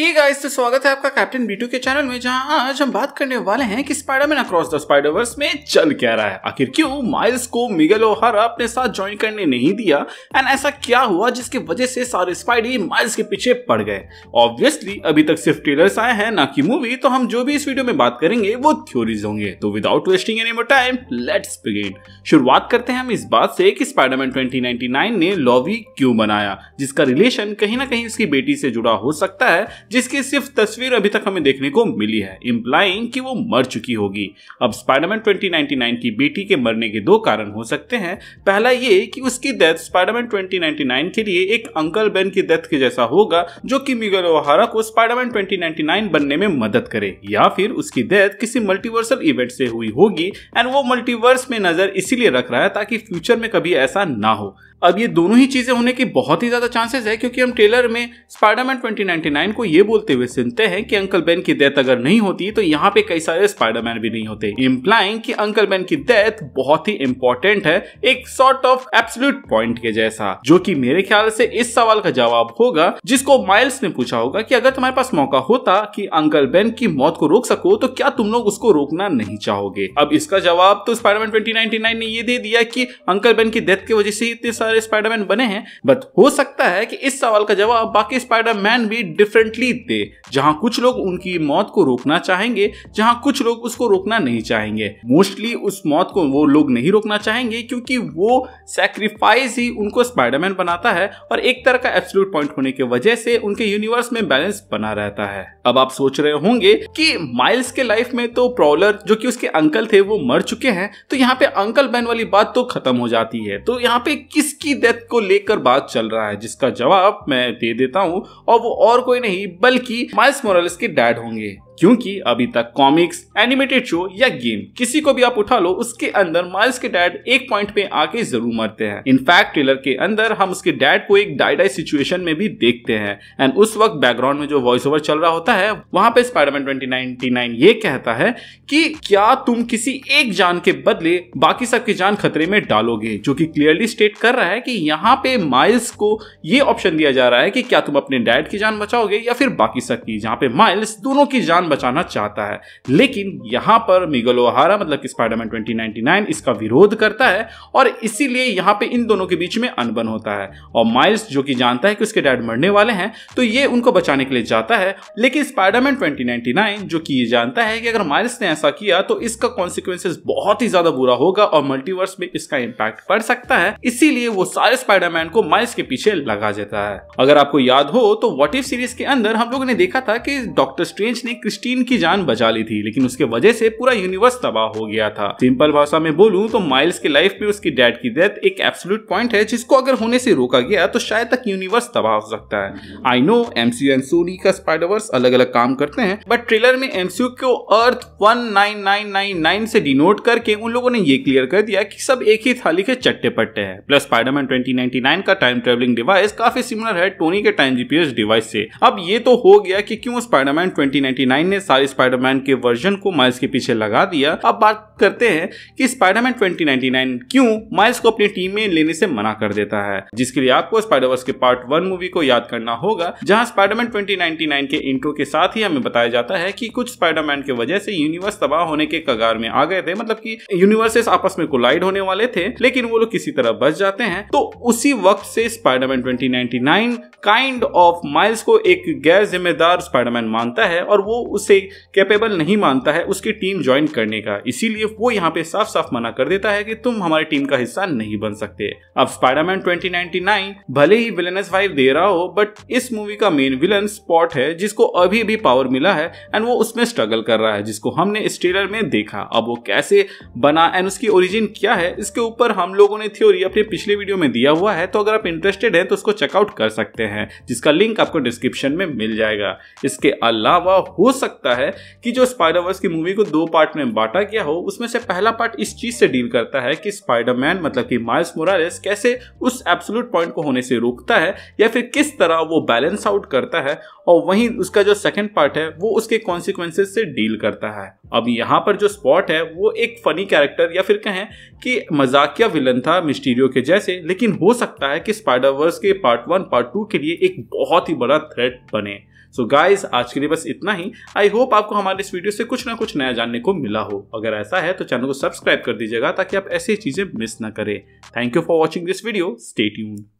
ठीक है तो स्वागत है आपका कैप्टन बीटू के चैनल में जहां आज हम बात करने वाले हैं कि स्पाइडरमैन अक्रॉस द स्पाइडरवर्स में चल क्या रहा है आखिर क्यों माइल्स को मिगल और अपने साथ ज्वाइन करने नहीं दिया एंड ऐसा क्या हुआ जिसकी वजह से सारे स्पाइडी माइल्स के पीछे पड़ गए ऑब्वियसली अभी तक सिर्फ ट्रेलर्स आए हैं ना कि मूवी तो हम जो भी इस वीडियो में बात करेंगे वो थ्योरीज होंगे तो without wasting any more time let's begin शुरुआत करते हैं हम इस बात से कि स्पाइडरमैन 2099 ने लॉवी क्यों बनाया जिसका रिलेशन कहीं ना कहीं उसकी बेटी से जुड़ा हो सकता है जिसकी सिर्फ तस्वीर अभी तक हमें देखने को मिली है इम्प्लाइंग कि वो मर चुकी होगी अब स्पाइडरमैन 2099 की बेटी के मरने के दो कारण हो सकते हैं पहला ये कि उसकी डेथ स्पाइडरमैन 2099 के लिए एक अंकल बेन की डेथ के जैसा होगा जो कि मिगल ओहारा को स्पाइडरमैन 2099 बनने में मदद करे या फिर उसकी डेथ किसी मल्टीवर्सल इवेंट से हुई होगी एंड वो मल्टीवर्स में नजर इसीलिए रख रहा है ताकि फ्यूचर में कभी ऐसा ना हो अब ये दोनों ही चीज़ें होने की बहुत ही ज़्यादा चांसेस है क्योंकि हम ट्रेलर में स्पाइडरमैन 2099 को ये बोलते हुए सुनते हैं कि अंकल बेन की डेथ अगर नहीं होती तो यहाँ पे कई सारे स्पाइडरमैन भी नहीं होते इम्प्लाइंग कि अंकल बेन की डेथ बहुत ही इंपॉर्टेंट है एक सॉर्ट ऑफ एब्सोल्यूट पॉइंट के जैसा जो की मेरे ख्याल से इस सवाल का जवाब होगा जिसको माइल्स ने पूछा होगा की अगर तुम्हारे पास मौका होता की अंकल बेन की मौत को रोक सको तो क्या तुम लोग उसको रोकना नहीं चाहोगे अब इसका जवाब तो स्पाइडरमैन ट्वेंटी ने ये दे दिया की अंकल बेन की डेथ की वजह से इतने सारे सारे स्पाइडरमैन बने हैं बट हो सकता है कि इस सवाल का जवाब बाकी स्पाइडरमैन भी डिफरेंटली दे जहां कुछ लोग उनकी मौत को रोकना चाहेंगे जहां कुछ लोग उसको रोकना नहीं चाहेंगे मोस्टली उस मौत को वो लोग नहीं रोकना चाहेंगे क्योंकि वो सेक्रीफाइस ही उनको स्पाइडरमैन बनाता है और एक तरह का एब्सोल्यूट पॉइंट होने की वजह से उनके यूनिवर्स में बैलेंस बना रहता है अब आप सोच रहे होंगे कि माइल्स के लाइफ में तो प्रॉलर जो कि उसके अंकल थे वो मर चुके हैं तो यहाँ पे अंकल बैन वाली बात तो खत्म हो जाती है तो यहाँ पे किस किसकी डेथ को लेकर बात चल रहा है जिसका जवाब मैं दे देता हूं और वो और कोई नहीं बल्कि माइस मोरल्स के डैड होंगे क्योंकि अभी तक कॉमिक्स एनिमेटेड शो या गेम किसी को भी आप उठा लो उसके अंदर माइल्स के डैड एक पॉइंट पे आके जरूर मरते हैं इनफैक्ट ट्रेलर के अंदर हम उसके डैड को एक डाई डाई सिचुएशन में भी देखते हैं एंड उस वक्त बैकग्राउंड में जो वॉइस ओवर चल रहा होता है वहां पे स्पाइडरमैन ट्वेंटी ये कहता है कि क्या तुम किसी एक जान के बदले बाकी सबकी जान खतरे में डालोगे जो कि क्लियरली स्टेट कर रहा है कि यहाँ पे माइल्स को ये ऑप्शन दिया जा रहा है कि क्या तुम अपने डैड की जान बचाओगे या फिर बाकी सबकी जहाँ पे माइल्स दोनों की जान बचाना चाहता है लेकिन यहां पर मिगल ओहारा मतलब कि स्पाइडरमैन 2099 इसका विरोध करता है और इसीलिए यहां पे इन दोनों के बीच में अनबन होता है और माइल्स जो कि जानता है कि उसके डैड मरने वाले हैं तो ये उनको बचाने के लिए जाता है लेकिन स्पाइडरमैन ट्वेंटी जो कि ये जानता है कि अगर माइल्स ने ऐसा किया तो इसका कॉन्सिक्वेंसेस बहुत ही ज्यादा बुरा होगा और मल्टीवर्स में इसका इम्पैक्ट पड़ सकता है इसीलिए वो सारे स्पाइडरमैन को माइल्स के पीछे लगा देता है अगर आपको याद हो तो वॉट इफ सीरीज के अंदर हम लोगों ने देखा था कि डॉक्टर स्ट्रेंज ने क्रिस्टीन की जान बचा ली थी लेकिन उसके वजह से पूरा यूनिवर्स तबाह हो गया था सिंपल भाषा में बोलूँ तो माइल्स के लाइफ में उसकी डैड की डेथ एक एब्सोल्यूट पॉइंट है जिसको अगर होने से रोका गया तो शायद तक यूनिवर्स तबाह हो सकता है I know MCU and Sony का स्पाइडरवर्स अलग अलग काम करते हैं बट ट्रेलर में एमसीयू को अर्थ 19999 से डिनोट करके उन लोगों ने ये क्लियर कर दिया कि सब एक ही थाली के चट्टे पट्टे हैं प्लस स्पाइडरमैन 2099 का टाइम ट्रेवलिंग डिवाइस काफी सिमिलर है टोनी के टाइम जीपीएस डिवाइस से अब ये तो हो गया कि क्यों स्पाइडरमैन 2099 नाइन ने सारे स्पाइडरमैन के वर्जन को माइल्स के पीछे लगा दिया अब बात करते हैं कि स्पाइडरमैन 2099 क्यों माइल्स को अपनी टीम में लेने से मना कर देता है जिसके लिए आपको स्पाइडरवर्स के पार्ट वन मूवी को याद करना होगा जहाँ स्पाइडरमैन 2099 के इंट्रो के साथ ही हमें बताया जाता है की कुछ स्पाइडरमैन की वजह से यूनिवर्स तबाह होने के कगार में आ गए थे मतलब की यूनिवर्सेस आपस में कोलाइड होने वाले थे लेकिन वो लोग किसी तरह बच जाते हैं तो उसी वक्त से स्पाइडरमैन 2099 काइंड ऑफ माइल्स को एक गैर जिम्मेदार स्पाइडरमैन मानता है और वो उसे कैपेबल नहीं मानता है उसकी टीम ज्वाइन करने का इसीलिए वो यहाँ पे साफ साफ मना कर देता है कि तुम हमारी टीम का हिस्सा नहीं बन सकते अब स्पाइडरमैन 2099 भले ही विलनस वाइफ दे रहा हो बट इस मूवी का मेन विलन स्पॉट है जिसको अभी भी पावर मिला है एंड वो उसमें स्ट्रगल कर रहा है जिसको हमने इस ट्रेलर में देखा अब वो कैसे बना एंड उसकी ओरिजिन क्या है इसके ऊपर हम लोगों ने थ्योरी अपने पिछले वीडियो में दिया हुआ है तो अगर आप इंटरेस्टेड हैं तो उसको चेकआउट कर सकते हैं जिसका लिंक आपको डिस्क्रिप्शन में मिल जाएगा इसके अलावा हो सकता है कि जो स्पाइडरवर्स की मूवी को दो पार्ट में बांटा गया हो उसमें से पहला पार्ट इस चीज से डील करता है कि स्पाइडरमैन मतलब कि माइल्स मोरालेस कैसे उस एब्सोलूट पॉइंट को होने से रोकता है या फिर किस तरह वो बैलेंस आउट करता है और वहीं उसका जो सेकेंड पार्ट है वो उसके कॉन्सिक्वेंसेज से डील करता है अब यहाँ पर जो स्पॉट है वो एक फनी कैरेक्टर या फिर कहें कि मजाकिया विलन था मिस्टीरियो के जैसे लेकिन हो सकता है कि स्पाइडरवर्स के पार्ट वन पार्ट टू के लिए एक बहुत ही बड़ा थ्रेट बने सो गाइज गाइस आज के लिए बस इतना ही आई होप आपको हमारे इस वीडियो से कुछ ना कुछ नया जानने को मिला हो अगर ऐसा है तो चैनल को सब्सक्राइब कर दीजिएगा ताकि आप ऐसी चीजें मिस ना करें thank you for watching this video stay tuned